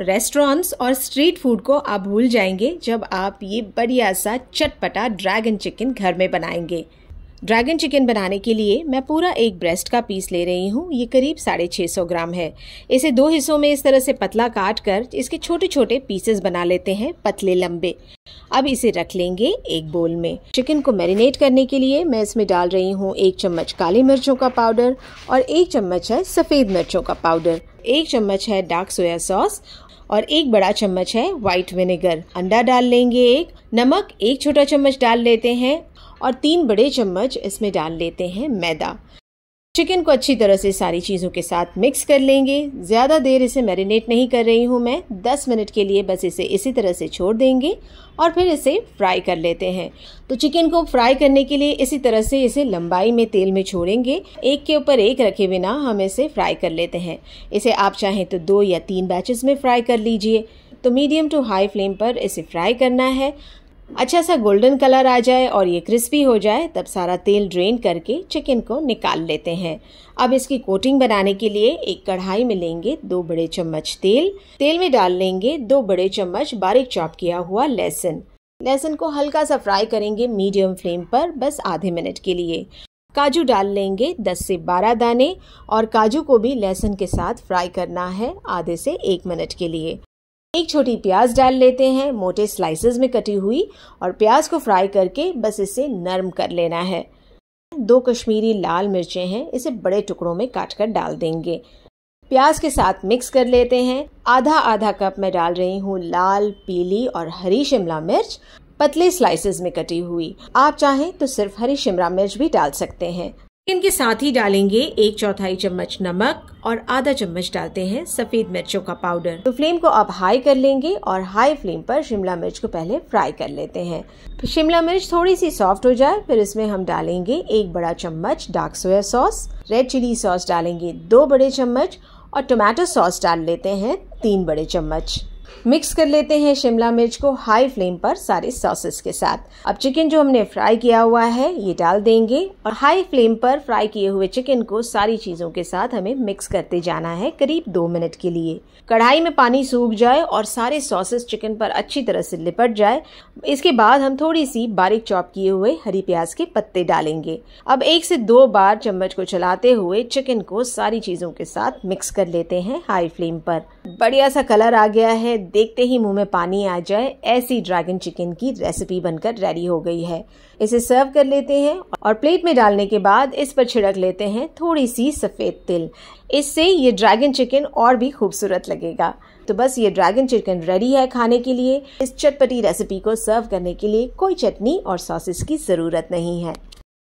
restaurants और street food को आप भूल जाएंगे जब आप ये बढ़िया सा चटपटा ड्रैगन चिकन घर में बनाएंगे ड्रैगन चिकन बनाने के लिए मैं पूरा एक ब्रेस्ट का पीस ले रही हूँ ये करीब साढ़े छः सौ ग्राम है इसे दो हिस्सों में इस तरह से पतला काट कर इसके छोटे छोटे पीसेस बना लेते हैं पतले लंबे अब इसे रख लेंगे एक बोल में चिकन को मैरिनेट करने के लिए मैं इसमें डाल रही हूँ एक चम्मच काली मिर्चों का पाउडर और एक चम्मच है सफ़ेद मिर्चों का पाउडर एक चम्मच है डार्क सोया सॉस और एक बड़ा चम्मच है व्हाइट विनेगर अंडा डाल लेंगे एक नमक एक छोटा चम्मच डाल लेते हैं और तीन बड़े चम्मच इसमें डाल लेते हैं मैदा चिकन को अच्छी तरह से सारी चीज़ों के साथ मिक्स कर लेंगे ज़्यादा देर इसे मैरिनेट नहीं कर रही हूँ मैं 10 मिनट के लिए बस इसे इसी तरह से छोड़ देंगे और फिर इसे फ्राई कर लेते हैं तो चिकन को फ्राई करने के लिए इसी तरह से इसे लंबाई में तेल में छोड़ेंगे एक के ऊपर एक रखे बिना हम इसे फ्राई कर लेते हैं इसे आप चाहें तो दो या तीन बैचेस में फ्राई कर लीजिए तो मीडियम टू हाई फ्लेम पर इसे फ्राई करना है अच्छा सा गोल्डन कलर आ जाए और ये क्रिस्पी हो जाए तब सारा तेल ड्रेन करके चिकन को निकाल लेते हैं अब इसकी कोटिंग बनाने के लिए एक कढ़ाई में लेंगे दो बड़े चम्मच तेल तेल में डाल लेंगे दो बड़े चम्मच बारीक चॉप किया हुआ लहसुन लहसुन को हल्का सा फ्राई करेंगे मीडियम फ्लेम पर बस आधे मिनट के लिए काजू डाल लेंगे 10 से 12 दाने और काजू को भी लहसुन के साथ फ्राई करना है आधे से एक मिनट के लिए एक छोटी प्याज डाल लेते हैं मोटे स्लाइसेस में कटी हुई और प्याज को फ्राई करके बस इसे नरम कर लेना है दो कश्मीरी लाल मिर्चें हैं इसे बड़े टुकड़ों में काट कर डाल देंगे प्याज के साथ मिक्स कर लेते हैं आधा आधा कप मैं डाल रही हूँ लाल पीली और हरी शिमला मिर्च पतले स्लाइसेस में कटी हुई आप चाहें तो सिर्फ हरी शिमला मिर्च भी डाल सकते हैं इनके साथ ही डालेंगे एक चौथाई चम्मच नमक और आधा चम्मच डालते हैं सफेद मिर्चों का पाउडर तो फ्लेम को आप हाई कर लेंगे और हाई फ्लेम पर शिमला मिर्च को पहले फ्राई कर लेते हैं तो शिमला मिर्च थोड़ी सी सॉफ्ट हो जाए फिर इसमें हम डालेंगे एक बड़ा चम्मच dark soya sauce red chilli sauce डालेंगे दो बड़े चम्मच और टोमेटो सॉस डाल लेते हैं तीन बड़े चम्मच मिक्स कर लेते हैं शिमला मिर्च को हाई फ्लेम पर सारे सॉसेस के साथ अब चिकन जो हमने फ्राई किया हुआ है ये डाल देंगे और हाई फ्लेम पर फ्राई किए हुए चिकन को सारी चीज़ों के साथ हमें मिक्स करते जाना है करीब दो मिनट के लिए कढ़ाई में पानी सूख जाए और सारे सॉसेस चिकन पर अच्छी तरह से लिपट जाए इसके बाद हम थोड़ी सी बारीक चॉप किए हुए हरी प्याज के पत्ते डालेंगे अब एक से दो बार चम्मच को चलाते हुए चिकन को सारी चीज़ों के साथ मिक्स कर लेते हैं हाई फ्लेम पर बढ़िया सा कलर आ गया है देखते ही मुंह में पानी आ जाए ऐसी ड्रैगन चिकन की रेसिपी बनकर रेडी हो गई है इसे सर्व कर लेते हैं और प्लेट में डालने के बाद इस पर छिड़क लेते हैं थोड़ी सी सफ़ेद तिल इससे ये ड्रैगन चिकन और भी खूबसूरत लगेगा तो बस ये ड्रैगन चिकन रेडी है खाने के लिए इस चटपटी रेसिपी को सर्व करने के लिए कोई चटनी और सॉसेस की ज़रूरत नहीं है